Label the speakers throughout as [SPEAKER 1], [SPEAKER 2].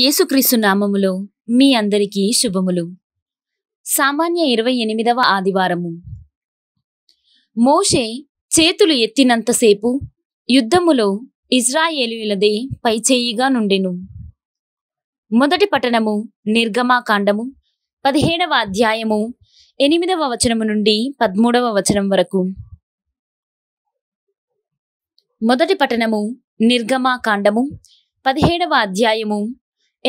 [SPEAKER 1] యేసుక్రీస్తు నామములో మీ అందరికీ శుభములు సామాన్య ఇరవై ఎనిమిదవ ఆదివారము మోషే చేతులు ఎత్తినంతసేపు యుద్ధములో ఇజ్రాయేలీలదే పైచేయిగా నుండెను మొదటి పట్టణము నిర్గమాకాండము పదిహేడవ అధ్యాయము ఎనిమిదవ వచనము నుండి పదమూడవ వచనం వరకు మొదటి పట్టణము నిర్గమాకాండము పదిహేడవ అధ్యాయము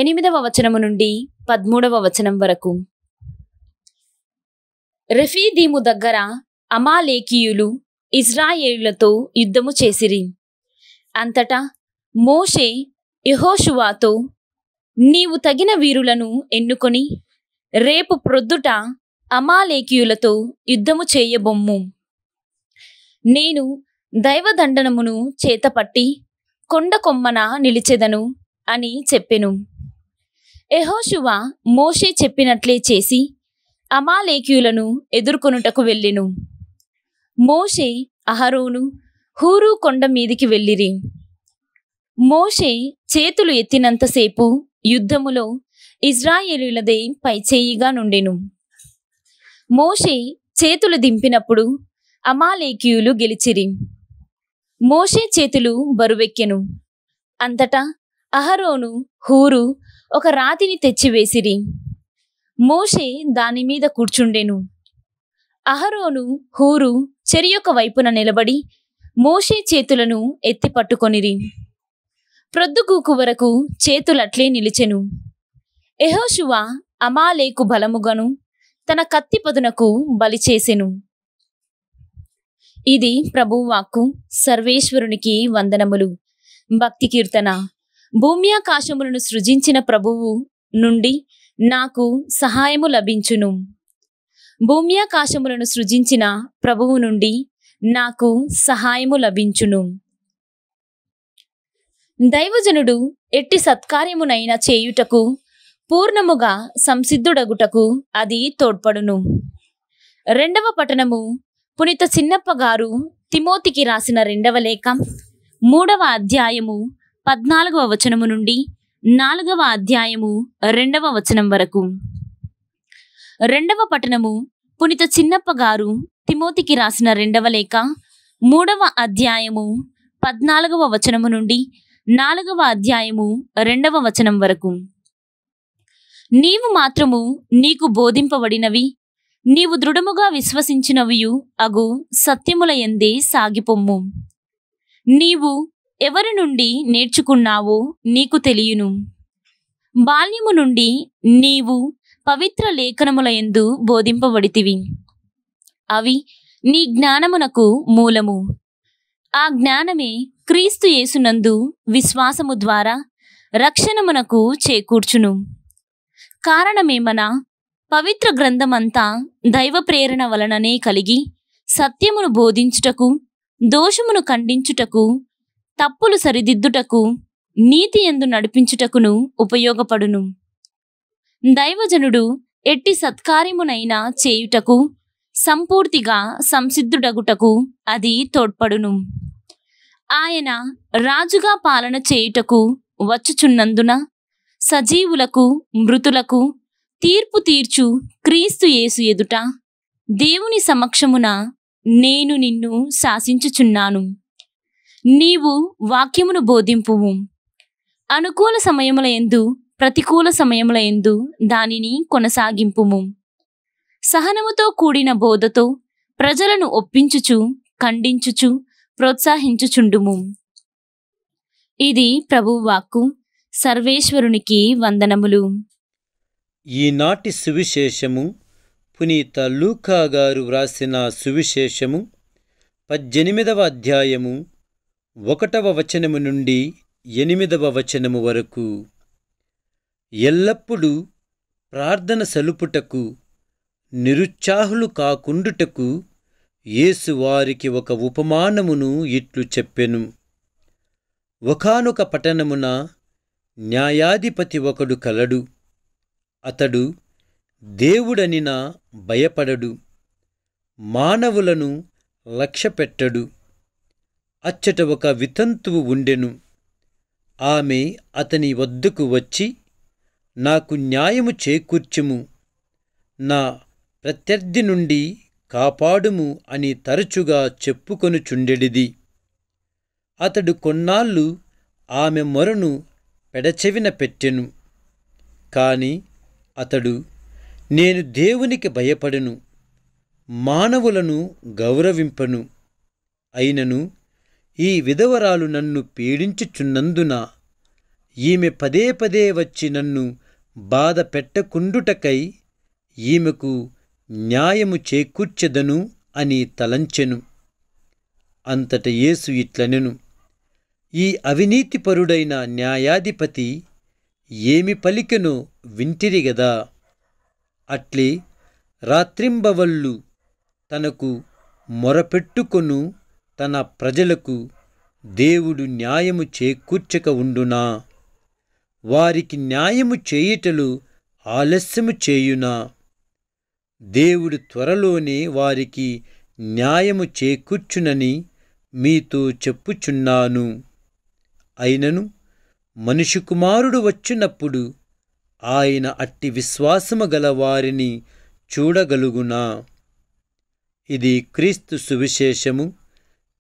[SPEAKER 1] ఎనిమిదవ వచనము నుండి పదమూడవ వచనం వరకు రెఫీదీము దగ్గర అమాలేకీయులు ఇజ్రాయేలులతో యుద్ధము చేసిరి అంతటా మోషే యహోషువాతో నీవు తగిన వీరులను ఎన్నుకొని రేపు ప్రొద్దుట అమాలేకీయులతో యుద్ధము చేయబొమ్ము నేను దైవదండనమును చేతపట్టి కొండ కొమ్మన నిలిచెదను అని చెప్పెను యహోశువ మోషే చెప్పినట్లే చేసి అమాలేక్యులను ఎదుర్కొనుటకు వెళ్ళిను మోషే అహరోను హూరు కొండ మీదికి వెళ్ళిరి మోషే చేతులు ఎత్తినంతసేపు యుద్ధములో ఇజ్రాయేలులదే పైచేయిగా నుండెను మోషే చేతులు దింపినప్పుడు అమాలేకీయులు గెలిచిరి మోషే చేతులు బరువెక్కెను అంతటా అహరోను హూరు ఒక రాతిని తెచ్చివేసిరి మోషే దానిమీద కూర్చుండెను అహరోను హూరు చెరియొక వైపున నిలబడి మోషే చేతులను ఎత్తి పట్టుకొనిరి ప్రొద్దుగూకు వరకు చేతులట్లే నిలిచెను ఎహోషువ అమాలేకు బలముగను తన కత్తి పదునకు బలిచేసెను ఇది ప్రభువాక్కు సర్వేశ్వరునికి వందనములు భక్తి కీర్తన భూమ్యాకాశములను సృజించిన ప్రభువు నుండి నాకు సహాయము లభించును భూమ్యాకాశములను సృజించిన ప్రభువు నుండి నాకు సహాయము లభించును దైవజనుడు ఎట్టి సత్కార్యమునైనా చేయుటకు పూర్ణముగా సంసిద్ధుడగుటకు అది తోడ్పడును రెండవ పఠనము పునిత చిన్నప్ప గారు తిమోతికి రాసిన రెండవ లేఖ మూడవ అధ్యాయము పద్నాలుగవ వచనము నుండి నాలుగవ అధ్యాయము రెండవ వచనం వరకు రెండవ పట్టణము పునిత చిన్నప్ప గారు తిమోతికి రాసిన రెండవ లేఖ మూడవ అధ్యాయము పద్నాలుగవ వచనము నుండి నాలుగవ అధ్యాయము రెండవ వచనం వరకు నీవు మాత్రము నీకు బోధింపబడినవి నీవు దృఢముగా విశ్వసించినవియు అగు సత్యముల ఎందే సాగిపొమ్ము నీవు ఎవరి నుండి నేర్చుకున్నావో నీకు తెలియను బాల్యము నుండి నీవు పవిత్ర లేఖనముల ఎందు బోధింపబడితివి అవి నీ జ్ఞానమునకు మూలము ఆ జ్ఞానమే క్రీస్తు యేసునందు విశ్వాసము ద్వారా రక్షణమునకు చేకూర్చును కారణమేమన పవిత్ర గ్రంథమంతా దైవ ప్రేరణ వలననే కలిగి సత్యమును బోధించుటకు దోషమును ఖండించుటకు తప్పులు సరిదిద్దుటకు నీతి ఎందు నడిపించుటకును ఉపయోగపడును దైవజనుడు ఎట్టి సత్కార్యమునైనా చేయుటకు సంపూర్తిగా సంసిద్ధుడగుటకు అది తోడ్పడును ఆయన రాజుగా పాలన చేయుటకు వచ్చుచున్నందున సజీవులకు మృతులకు తీర్పు తీర్చు క్రీస్తు యేసు ఎదుట దేవుని సమక్షమున నేను నిన్ను శాసించుచున్నాను నీవు వాక్యమును బోధింపువు అనుకూల సమయముల ఎందు ప్రతికూల సమయముల ఎందు దానిని కొనసాగింపుము సహనముతో కూడిన బోధతో ప్రజలను ఒప్పించుచు ఖండించుచు ప్రోత్సహించుచుండుము ఇది ప్రభువాక్కు సర్వేశ్వరునికి వందనములు
[SPEAKER 2] ఈనాటి సువిశేషము పునీత లూకా గారు వ్రాసిన సువిశేషము పద్దెనిమిదవ అధ్యాయము ఒకటవ వచనము నుండి ఎనిమిదవ వచనము వరకు ఎల్లప్పుడూ ప్రార్థన సలుపుటకు నిరుత్సాహులు కాకుండుటకు వారికి ఒక ఉపమానమును ఇట్లు చెప్పెను ఒకనొక పట్టణమున న్యాయాధిపతి ఒకడు కలడు అతడు దేవుడనినా భయపడడు మానవులను లక్ష్యపెట్టడు అచ్చట ఒక వితంతువు ఉండెను ఆమె అతని వద్దకు వచ్చి నాకు న్యాయము చేకూర్చుము నా ప్రత్యర్థి నుండి కాపాడుము అని తరచుగా చెప్పుకొనుచుండెడిది అతడు కొన్నాళ్ళు ఆమె మొరను పెడచెవిన పెట్టెను కాని అతడు నేను దేవునికి భయపడను మానవులను గౌరవింపను అయినను ఈ విధవరాలు నన్ను పీడించుచున్నందున ఈమె పదే పదే వచ్చి నన్ను బాధ పెట్టకుండుటకై ఈమెకు న్యాయము చేకూర్చెదను అని తలంచెను అంతట యేసు ఇట్లనెను ఈ అవినీతిపరుడైన న్యాయాధిపతి ఏమి పలికెనో వింటిరిగదా అట్లే రాత్రింబవళ్ళు తనకు మొరపెట్టుకొను తన ప్రజలకు దేవుడు న్యాయము చేకూర్చక ఉండునా వారికి న్యాయము చేయుటలు ఆలస్యము చేయునా దేవుడు త్వరలోనే వారికి న్యాయము చేకూర్చునని మీతో చెప్పుచున్నాను అయినను మనిషి కుమారుడు వచ్చినప్పుడు ఆయన అట్టి విశ్వాసము గల వారిని చూడగలుగునా ఇది క్రీస్తు సువిశేషము